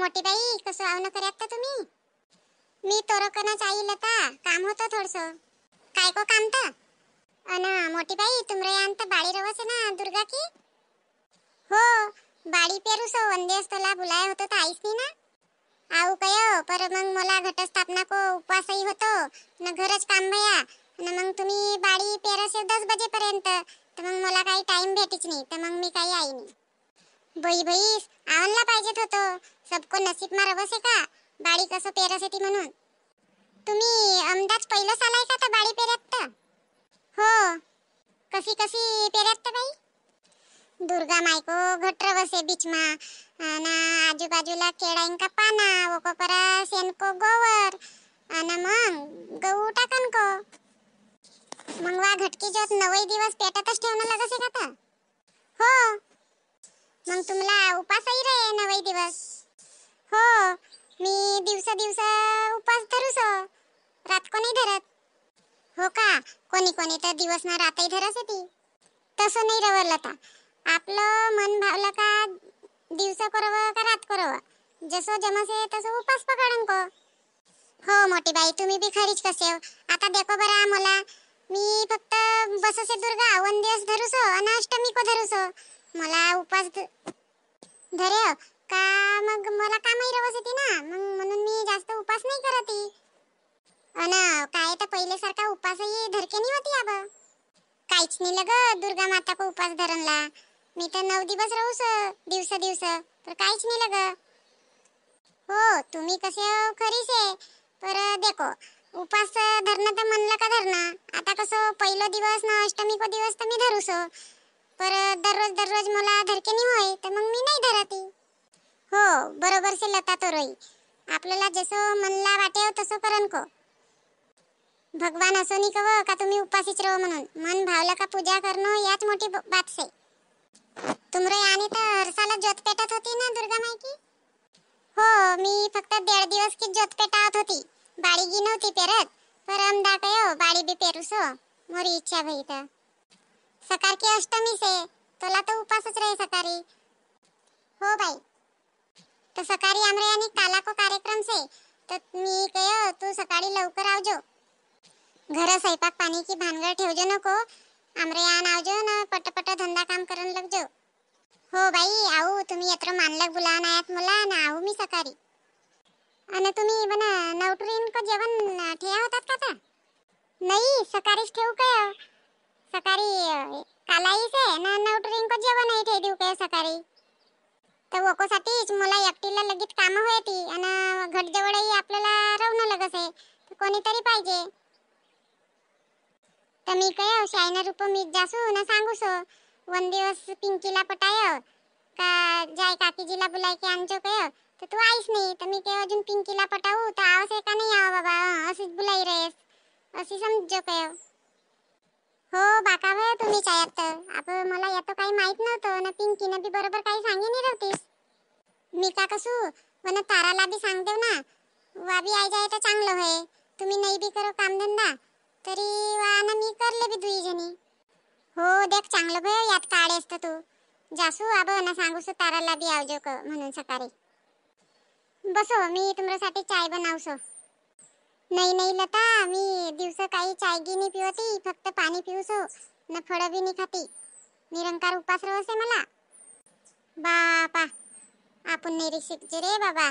मोठी बाई कसं आवन करत का तुम्ही मी तोरकनाच आई लता काम होतं थोडस काय को काम तर अन मोठी बाई तुमरे अंत बाळी रवस ना दुर्गा की हो बाळी पेरू सो वंदे असतोला बुलाय होतो तर आईस नाही ना आऊ कयो पर मग मला घटस्थापना को उपवासही होतो न घरच काम भया न मग तुम्ही बाळी पेरसे दस बजेपर्यंत तर मग मला काही टाइम भेटीच नाही तर मग मी काही आई नाही बाई बाईस आवनला पाहिजेत होतो सबको नसीब मा का बाळी कसं पेरस येते म्हणून तुम्ही अमदाज पहिलं सालाय का ता बाळी पेरत तर हो कशी कशी पेरत तर बाई दुर्गा मायको घट रवस आहे बीचमा आणि आजूबाजूला का पाना ओको परा शेणको गोवर आणि मग गहू टाकन को मग वा घटकी जोत नवई दिवस पेटातच ठेवणं लागस का का हो मग तुम्हाला उपासही रे नवे दिवस हो मी दिवसा दिवसा उपास धरूस रात कोणी धरत हो का कोणी कोणी तर दिवस ना रातही धरस ती तसं नाही रवलं का आपलं मन भावलं का दिवस करव का रात करव जसं जमसे तसं उपास पकडन को हो मोठी बाई तुम्ही बी खरीच कसे हो. आता देखो बरा मला मी फक्त बससे दुर्गा वन दिवस धरूसो अनाष्टमी को धरूसो मला उपास धरे का मग मला कामही रवस होती ना मग म्हणून मी जास्त उपास नाही करत अन काय तर पहिलेसारखा उपासही धरके नाही होती अब काहीच नाही लग दुर्गा माता को उपास धरणला मी तर नऊ दिवस राहूस दिवस दिवस तर काहीच नाही लग हो तुम्ही कसे हो? खरीच आहे पर देखो उपास धरणं तर म्हणलं का धरणं आता कसं पहिलं दिवस ना अष्टमी को दिवस तर मी धरूस पर दररोज दररोज मला धरके नाही होय तर मग मी नाही धरती हो बरोबर से लता तो रोई आपल्याला जसं मनला वाटेव हो, तसं करन को भगवान असो नी कव का तुम्ही उपासीच राव म्हणून मन भावला का पूजा करणं हो, याच मोठी बात से तुमरे आणि तर हरसाला ज्योत पेटत होती ना दुर्गा माई की हो मी फक्त दीड दिवस की ज्योत पेटत होती बाळीगी नव्हती पेरत पर अमदा कयो हो, बाळी बी पेरूसो मोरी इच्छा भई तर सकार की अष्टमीच आहे तुला तर उपासच रे सकारी हो भाई तो सकारी आमरे यानी काला को कार्यक्रम से तो मी कह तू सकाळी लवकर आवजो घर स्वयंपाक पानी की भानगर ठेवजो नको आमरे यान जो ना पटपट धंदा काम लग लगजो हो भाई आऊ तुम्ही यत्र मानलग बुला नायात मुला ना आऊ मी सकारी आणि तुम्ही बना नवटरीन को जेवण ठेया होतात का नाही सकाळीच ठेवू का सकाळी कालाई आहे ना नवटरींक जेवण आहे ठेवू काय सकाळी तर ओकोसाठीच मला एकटीला लगेच कामं होती आणि घटजवळही आपल्याला राहणं लगस आहे तरी कोणीतरी पाहिजे तर मी हो शायना रूप मी जासू ना सांगू सो वन दिवस पिंकीला पटायो का जाय काकीजीला बुलाई के आंचो काय तो तू आईस नाही तर मी काय अजून पिंकीला पटावू तर आवाज आहे का नाही आवा बाबा अशीच बुलाई रेस अशी समझो काय हो. हो बाका वे तुम्ही काय आता आप मला याचं काही माहित नव्हतं ना पिंकीनं बी बरोबर काही सांगी नाही मी का कसू वन ताराला बी सांगदेव ना वाबी आई जाय तर चांगलं होय तुम्ही नाही बी करो कामधंदा तरी वाना मी करले बी दुई जणी हो देख चांगलं बे यात काळे असतं तू जासू आब ना सांगूस ताराला बी आवजो क म्हणून सकाळी बसो मी तुमच्यासाठी चाय बनावसो नाही नाही लता मी दिवस काही चायगी नाही पिवती फक्त पाणी पिऊसो न फळं बी नाही खाती निरंकार उपास रहसे मला बापा आपण नाही रिक्षिकचे रे बाबा